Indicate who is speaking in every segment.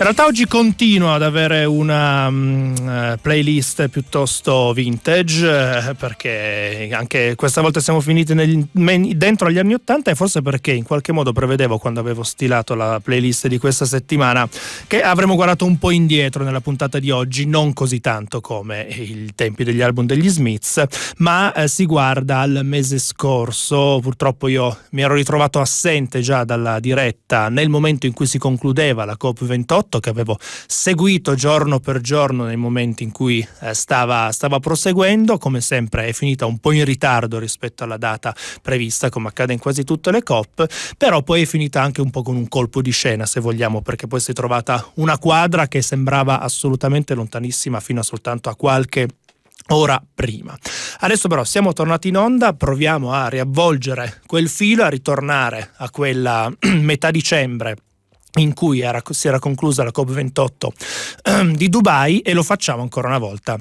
Speaker 1: In realtà oggi continuo ad avere una um, playlist piuttosto vintage eh, perché anche questa volta siamo finiti nel, dentro agli anni Ottanta e forse perché in qualche modo prevedevo quando avevo stilato la playlist di questa settimana che avremmo guardato un po' indietro nella puntata di oggi, non così tanto come i tempi degli album degli Smiths, ma eh, si guarda al mese scorso, purtroppo io mi ero ritrovato assente già dalla diretta nel momento in cui si concludeva la COP28 2018 che avevo seguito giorno per giorno nei momenti in cui eh, stava, stava proseguendo, come sempre è finita un po' in ritardo rispetto alla data prevista come accade in quasi tutte le COP, però poi è finita anche un po' con un colpo di scena se vogliamo, perché poi si è trovata una quadra che sembrava assolutamente lontanissima fino a soltanto a qualche ora prima. Adesso però siamo tornati in onda, proviamo a riavvolgere quel filo, a ritornare a quella metà dicembre in cui era, si era conclusa la COP28 ehm, di Dubai e lo facciamo ancora una volta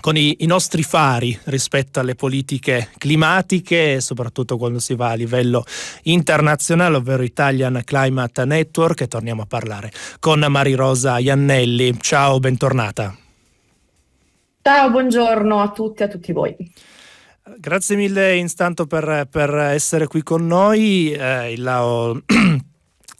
Speaker 1: con i, i, nostri fari rispetto alle politiche climatiche, soprattutto quando si va a livello internazionale, ovvero Italian Climate Network, e torniamo a parlare con Mari Rosa Iannelli. Ciao, bentornata.
Speaker 2: Ciao, buongiorno a tutti e a tutti voi.
Speaker 1: Grazie mille intanto per, per essere qui con noi. Eh, il,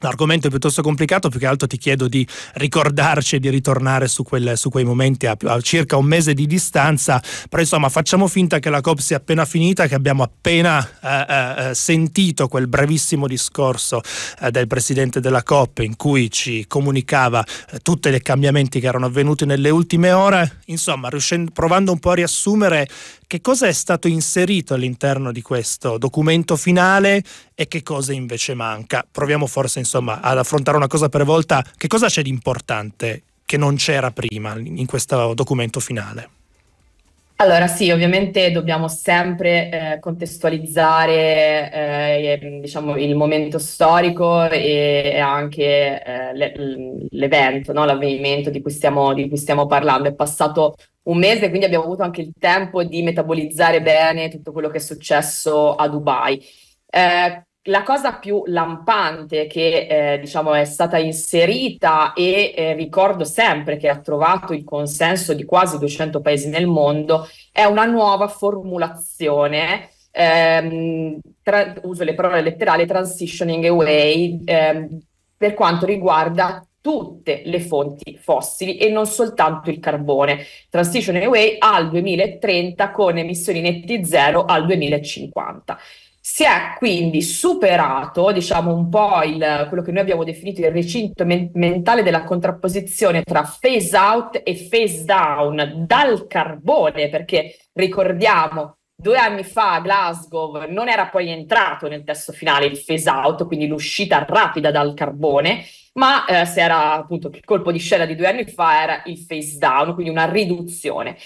Speaker 1: L'argomento è piuttosto complicato, più che altro ti chiedo di ricordarci e di ritornare su, quel, su quei momenti a, a, circa un mese di distanza, però insomma facciamo finta che la COP sia appena finita, che abbiamo appena eh, eh, eh sentito quel brevissimo discorso eh, del presidente della COP in cui ci comunicava eh, tutti i cambiamenti che erano avvenuti nelle ultime ore, insomma riuscendo, provando un po' a riassumere che cosa è stato inserito all'interno di questo documento finale e che cosa invece manca. Proviamo forse insomma insomma, ad affrontare una cosa per volta, che cosa c'è di importante che non c'era prima in questo documento finale?
Speaker 2: Allora sì, ovviamente dobbiamo sempre eh, contestualizzare eh, diciamo, il momento storico e, anche eh, l'evento, no? l'avvenimento di cui, stiamo, di cui stiamo parlando. È passato un mese, quindi abbiamo avuto anche il tempo di metabolizzare bene tutto quello che è successo a Dubai. Eh, la cosa più lampante che eh, diciamo è stata inserita e eh, ricordo sempre che ha trovato il consenso di quasi 200 paesi nel mondo è una nuova formulazione ehm, tra, uso le parole letterali transitioning away ehm, per quanto riguarda tutte le fonti fossili e non soltanto il carbone. Transitioning Away al 2030 con emissioni netti zero al 2050. Si è quindi superato, diciamo, un po' il, quello che noi abbiamo definito il recinto men- mentale della contrapposizione tra phase out e phase down dal carbone, perché ricordiamo due anni fa a Glasgow non era poi entrato nel testo finale il phase out, quindi l'uscita rapida dal carbone, ma eh, se era appunto il colpo di scena di due anni fa era il phase down, quindi una riduzione.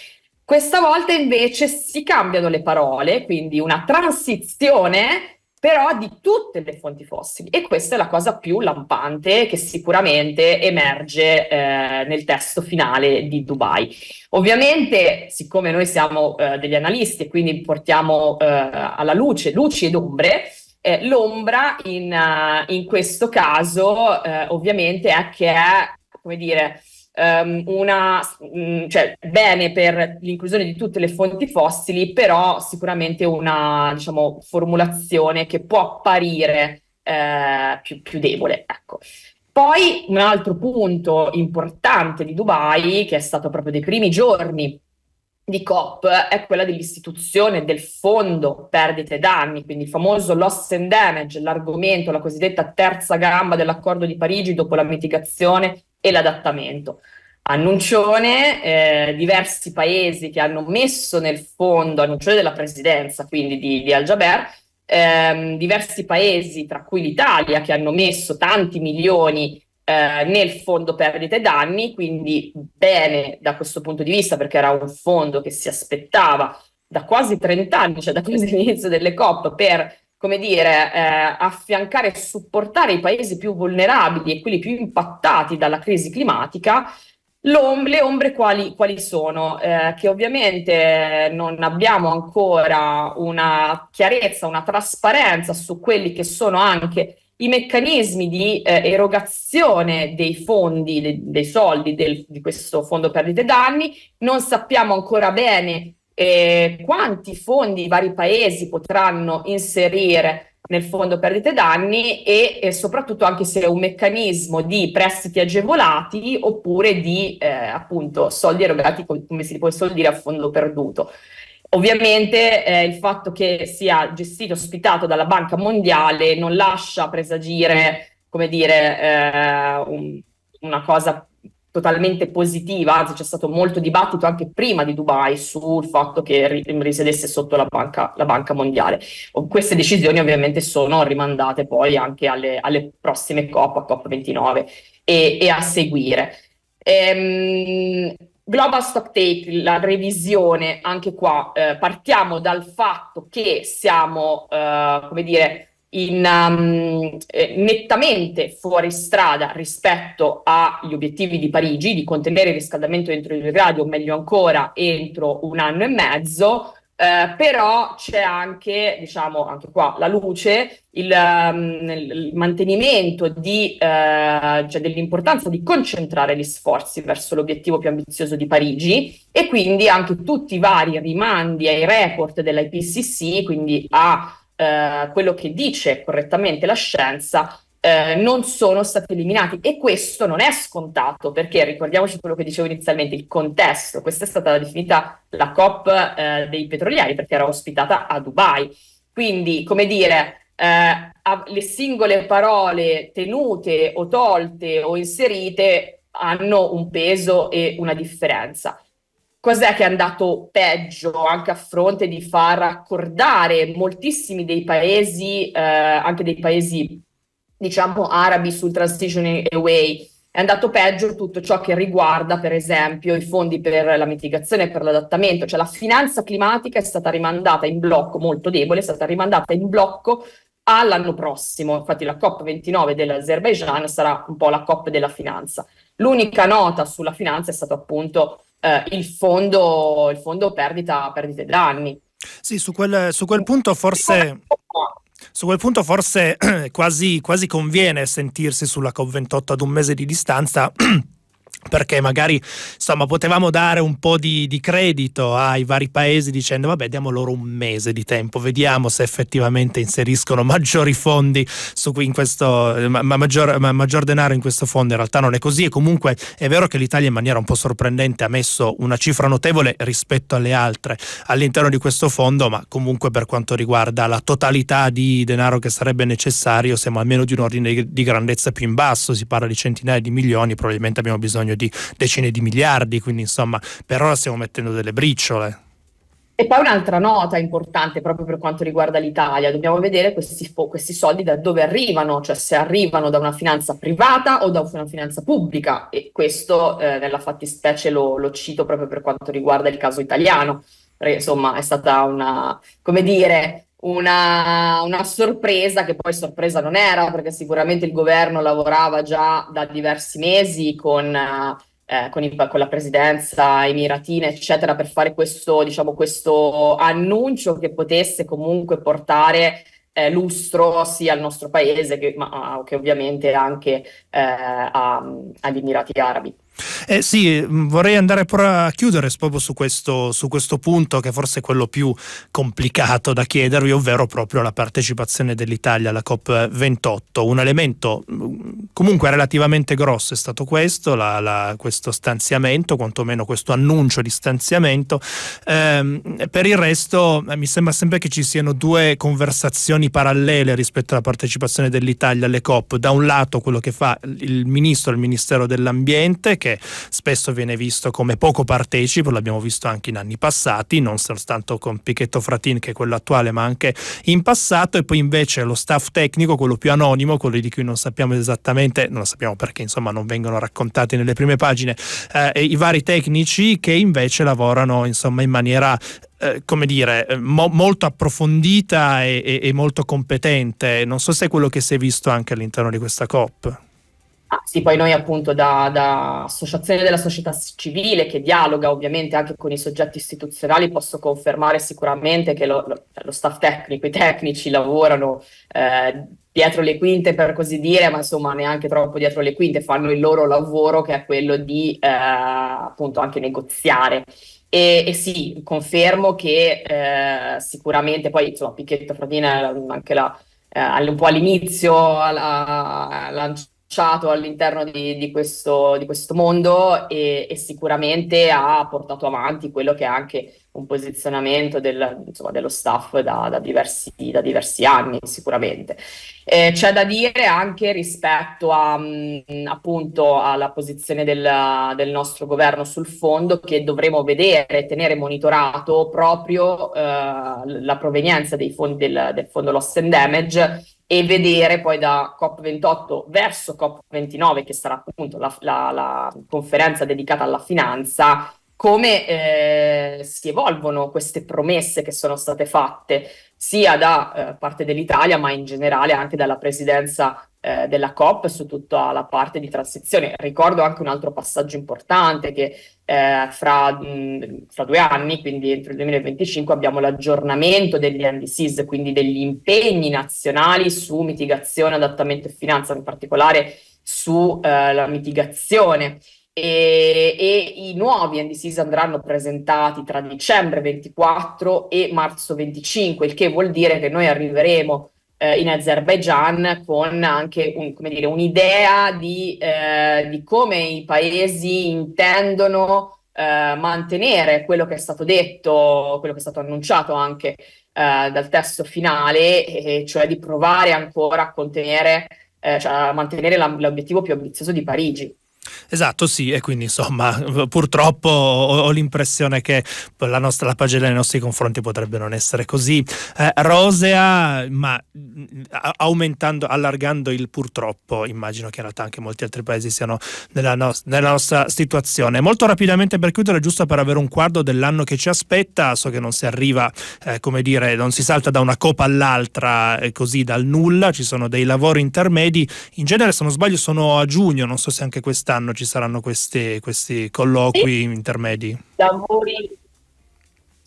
Speaker 2: Questa volta invece si cambiano le parole, quindi una transizione però di tutte le fonti fossili e questa è la cosa più lampante che sicuramente emerge eh, nel testo finale di Dubai. Ovviamente, siccome noi siamo eh, degli analisti e quindi portiamo eh, alla luce luci ed ombre, eh, l'ombra in, uh, in, questo caso eh, ovviamente è che è, come dire, um, una, mh, mm, cioè, bene per l'inclusione di tutte le fonti fossili, però sicuramente una diciamo, formulazione che può apparire eh, più, più, debole. Ecco. Poi un altro punto importante di Dubai, che è stato proprio dei primi giorni di COP, è quella dell'istituzione del fondo perdite e danni, quindi il famoso loss and damage, l'argomento, la cosiddetta terza gamba dell'accordo di Parigi dopo la mitigazione e l'adattamento. Annuncione, eh, diversi paesi che hanno messo nel fondo, annuncione della presidenza quindi di, di Al-Jaber, ehm, diversi paesi, tra cui l'Italia, che hanno messo tanti milioni eh, nel fondo perdite e danni, quindi bene da questo punto di vista perché era un fondo che si aspettava da quasi 30 anni, cioè da quasi l'inizio delle COP, per come dire, eh, affiancare e supportare i paesi più vulnerabili e quelli più impattati dalla crisi climatica, L'om- le ombre quali, quali sono? Eh, che ovviamente non abbiamo ancora una chiarezza, una trasparenza su quelli che sono anche i meccanismi di eh, erogazione dei fondi, de- dei soldi del, di questo fondo perdite e danni, non sappiamo ancora bene eh, quanti fondi i vari paesi potranno inserire nel fondo perdite danni e, e soprattutto anche se è un meccanismo di prestiti agevolati oppure di eh, appunto soldi erogati come si può dire a fondo perduto. Ovviamente eh, il fatto che sia gestito, ospitato dalla Banca Mondiale non lascia presagire, come dire, eh, un, una cosa totalmente positiva, anzi c'è stato molto dibattito anche prima di Dubai sul fatto che risiedesse sotto la banca, la banca mondiale. queste decisioni ovviamente sono rimandate poi anche alle, alle prossime COP, a COP29 e, e a seguire. Ehm, Global stock take, la revisione, anche qua eh, partiamo dal fatto che siamo, eh, come dire, in, um, eh, nettamente fuori strada rispetto agli obiettivi di Parigi di contenere il riscaldamento entro i 2 gradi o meglio ancora entro un anno e mezzo, eh, però c'è anche, diciamo, anche qua la luce, il, um, il mantenimento di, eh, cioè dell'importanza di concentrare gli sforzi verso l'obiettivo più ambizioso di Parigi e quindi anche tutti i vari rimandi ai report dell'IPCC, quindi a eh, quello che dice correttamente la scienza eh, non sono stati eliminati e questo non è scontato perché ricordiamoci quello che dicevo inizialmente, il contesto, questa è stata definita la COP eh, dei petrolieri perché era ospitata a Dubai, quindi come dire eh, le singole parole tenute o tolte o inserite hanno un peso e una differenza cos'è che è andato peggio anche a fronte di far accordare moltissimi dei paesi, eh, anche dei paesi diciamo arabi sul transition away? È andato peggio tutto ciò che riguarda, per esempio, i fondi per la mitigazione e per l'adattamento, cioè la finanza climatica è stata rimandata in blocco, molto debole, è stata rimandata in blocco all'anno prossimo. Infatti la COP29 dell'Azerbaijan sarà un po' la COP della finanza. L'unica nota sulla finanza è stato appunto eh, il, fondo, il, fondo, perdita, perdite danni.
Speaker 1: Sì, su quel, su quel punto forse... Su quel punto forse quasi, quasi conviene sentirsi sulla COP28 ad un mese di distanza perché magari insomma, potevamo dare un po' di, di, credito ai vari paesi dicendo vabbè diamo loro un mese di tempo vediamo se effettivamente inseriscono maggiori fondi su in questo ma, ma maggior, ma, maggior, denaro in questo fondo in realtà non è così e comunque è vero che l'Italia in maniera un po' sorprendente ha messo una cifra notevole rispetto alle altre all'interno di questo fondo ma comunque per quanto riguarda la totalità di denaro che sarebbe necessario siamo almeno di un ordine di grandezza più in basso si parla di centinaia di milioni probabilmente abbiamo bisogno bisogno di decine di miliardi, quindi insomma per ora stiamo mettendo delle briciole.
Speaker 2: E poi un'altra nota importante proprio per quanto riguarda l'Italia, dobbiamo vedere questi, questi, soldi da dove arrivano, cioè se arrivano da una finanza privata o da una finanza pubblica e questo eh, nella fattispecie lo, lo, cito proprio per quanto riguarda il caso italiano, perché insomma è stata una, come dire, una, una, sorpresa che poi sorpresa non era perché sicuramente il governo lavorava già da diversi mesi con, eh, con, i, con la presidenza emiratina eccetera per fare questo, diciamo, questo annuncio che potesse comunque portare eh, lustro sia al nostro paese che, ma, ah, che ovviamente anche eh, a, agli Emirati Arabi.
Speaker 1: Eh sì, mm, vorrei andare proprio a chiudere proprio su questo, su questo punto che forse è quello più complicato da chiedervi, ovvero proprio la partecipazione dell'Italia alla COP28. Un elemento mm, comunque relativamente grosso è stato questo, la, la, questo stanziamento, quantomeno questo annuncio di stanziamento. Eh, per il resto eh, mi sembra sempre che ci siano due conversazioni parallele rispetto alla partecipazione dell'Italia alle COP. Da un lato quello che fa il ministro, il Ministero dell'Ambiente, che perché spesso viene visto come poco partecipo, l'abbiamo visto anche in anni passati, non soltanto con Pichetto Fratin che è quello attuale ma anche in passato e poi invece lo staff tecnico, quello più anonimo, quello di cui non sappiamo esattamente, non lo sappiamo perché insomma non vengono raccontati nelle prime pagine, eh, i vari tecnici che invece lavorano insomma in maniera eh, come dire, mo- molto approfondita e-, e-, e molto competente. Non so se è quello che si è visto anche all'interno di questa COP.
Speaker 2: Ah, sì, poi noi appunto da, da, associazione della società civile che dialoga ovviamente anche con i soggetti istituzionali posso confermare sicuramente che lo, lo, staff tecnico, i tecnici lavorano eh, dietro le quinte per così dire, ma insomma neanche troppo dietro le quinte, fanno il loro lavoro che è quello di eh, appunto anche negoziare. E, e, sì, confermo che eh, sicuramente poi insomma Pichetto Fradina anche la, eh, un po' all'inizio ha lanciato all'interno di, di, questo, di, questo, mondo e, e, sicuramente ha portato avanti quello che è anche un posizionamento del, insomma, dello staff da, da, diversi, da, diversi, anni sicuramente. Eh, c'è da dire anche rispetto a, mh, mm, appunto alla posizione del, del, nostro governo sul fondo che dovremo vedere, e tenere monitorato proprio eh, la provenienza dei fondi del, del fondo Loss and Damage e vedere poi da COP28 verso COP29, che sarà appunto la, la, la conferenza dedicata alla finanza, come eh, si evolvono queste promesse che sono state fatte sia da eh, parte dell'Italia, ma in generale anche dalla presidenza eh, della COP su tutta la parte di transizione. Ricordo anche un altro passaggio importante che eh, fra, mh, fra, due anni, quindi entro il 2025, abbiamo l'aggiornamento degli NDCs, quindi degli impegni nazionali su mitigazione, adattamento e finanza, in particolare sulla eh, mitigazione. E, e, i nuovi NDCs andranno presentati tra dicembre 24 e marzo 25, il che vuol dire che noi arriveremo eh, in Azerbaijan con anche un, dire, un'idea di, eh, di, come i paesi intendono eh, mantenere quello che è stato detto, quello che è stato annunciato anche eh, dal testo finale, e cioè di provare ancora a contenere, eh, cioè a mantenere la, l'obiettivo più ambizioso di Parigi.
Speaker 1: Esatto, sì, e quindi insomma, purtroppo ho, ho l'impressione che la, nostra, la pagella nei nostri confronti potrebbe non essere così eh, rosea, ma mm, aumentando, allargando il purtroppo, immagino che in realtà anche molti altri paesi siano nella, no, nella nostra situazione. Molto rapidamente per chiudere, giusto per avere un quadro dell'anno che ci aspetta, so che non si arriva, eh, come dire, non si salta da una coppa all'altra eh, così dal nulla, ci sono dei lavori intermedi, in genere se non sbaglio sono a giugno, non so se anche quest'anno ci saranno queste, questi colloqui sì. intermedi?
Speaker 2: Lavori.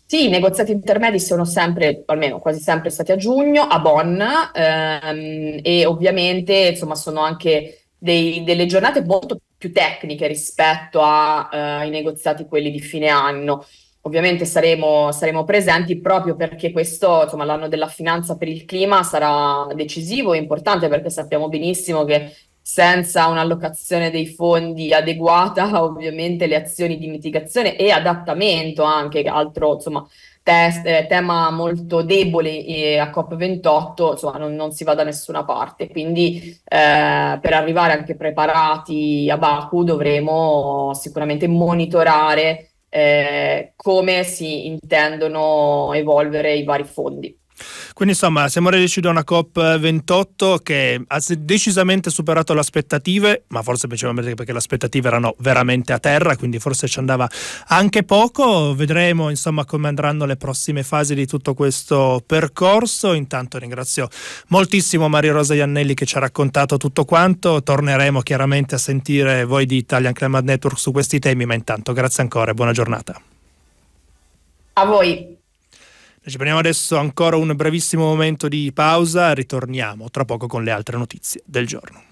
Speaker 2: Sì, i negoziati intermedi sono sempre, almeno quasi sempre stati a giugno, a Bonn ehm, e ovviamente insomma sono anche dei, delle giornate molto più tecniche rispetto a, eh, ai negoziati quelli di fine anno. Ovviamente saremo, saremo presenti proprio perché questo, insomma, l'anno della finanza per il clima sarà decisivo e importante perché sappiamo benissimo che senza un'allocazione dei fondi adeguata, ovviamente le azioni di mitigazione e adattamento anche, altro insomma, test, eh, tema molto debole eh, a COP28, insomma non, non, si va da nessuna parte, quindi eh, per arrivare anche preparati a Baku dovremo sicuramente monitorare eh, come si intendono evolvere i vari fondi.
Speaker 1: Quindi insomma siamo reduci da una COP28 che ha decisamente superato le aspettative, ma forse principalmente perché le aspettative erano veramente a terra, quindi forse ci andava anche poco. Vedremo insomma come andranno le prossime fasi di tutto questo percorso. Intanto ringrazio moltissimo Maria Rosa Iannelli che ci ha raccontato tutto quanto. Torneremo chiaramente a sentire voi di Italian Climate Network su questi temi, ma intanto grazie ancora e buona giornata. A voi. Ci prendiamo adesso ancora un brevissimo momento di pausa, ritorniamo tra poco con le altre notizie del giorno.